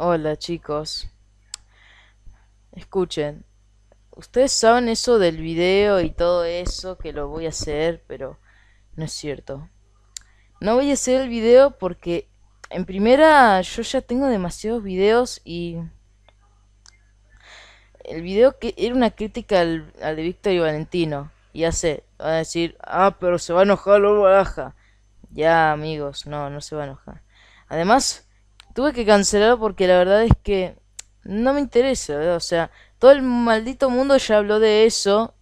Hola chicos. Escuchen. Ustedes saben eso del video y todo eso que lo voy a hacer, pero no es cierto. No voy a hacer el video porque en primera yo ya tengo demasiados videos y el video que era una crítica al, de Víctor y Valentino. Y hace, va a decir, ah, pero se va a enojar lo Baraja. Ya amigos, no, no se va a enojar. Además, tuve que cancelarlo porque la verdad es que no me interesa, o sea, todo el maldito mundo ya habló de eso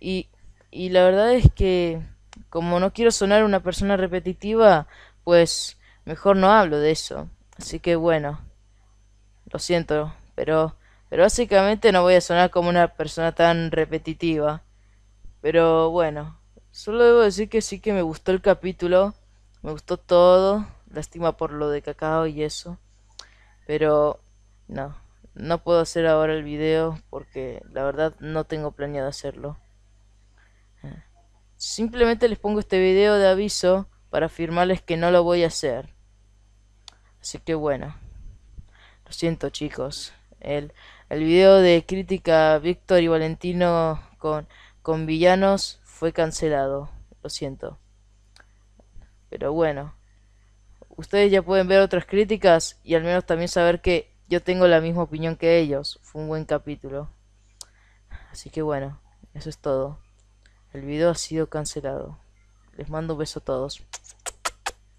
y, y la verdad es que como no quiero sonar una persona repetitiva, pues mejor no hablo de eso. Así que bueno, lo siento, pero, pero básicamente no voy a sonar como una persona tan repetitiva. Pero bueno, solo debo decir que sí que me gustó el capítulo, me gustó todo. Lástima por lo de cacao y eso. Pero no, no puedo hacer ahora el video porque la verdad no tengo planeado hacerlo. Ah. Simplemente les pongo este video de aviso para afirmarles que no lo voy a hacer. Así que bueno. Lo siento chicos. El, video de crítica Víctor y Valentino con, con villanos fue cancelado. Lo siento. Pero bueno. Ustedes ya pueden ver otras críticas y al menos también saber que yo tengo la misma opinión que ellos. Fue un buen capítulo. Así que bueno, eso es todo. El video ha sido cancelado. Les mando un beso a todos.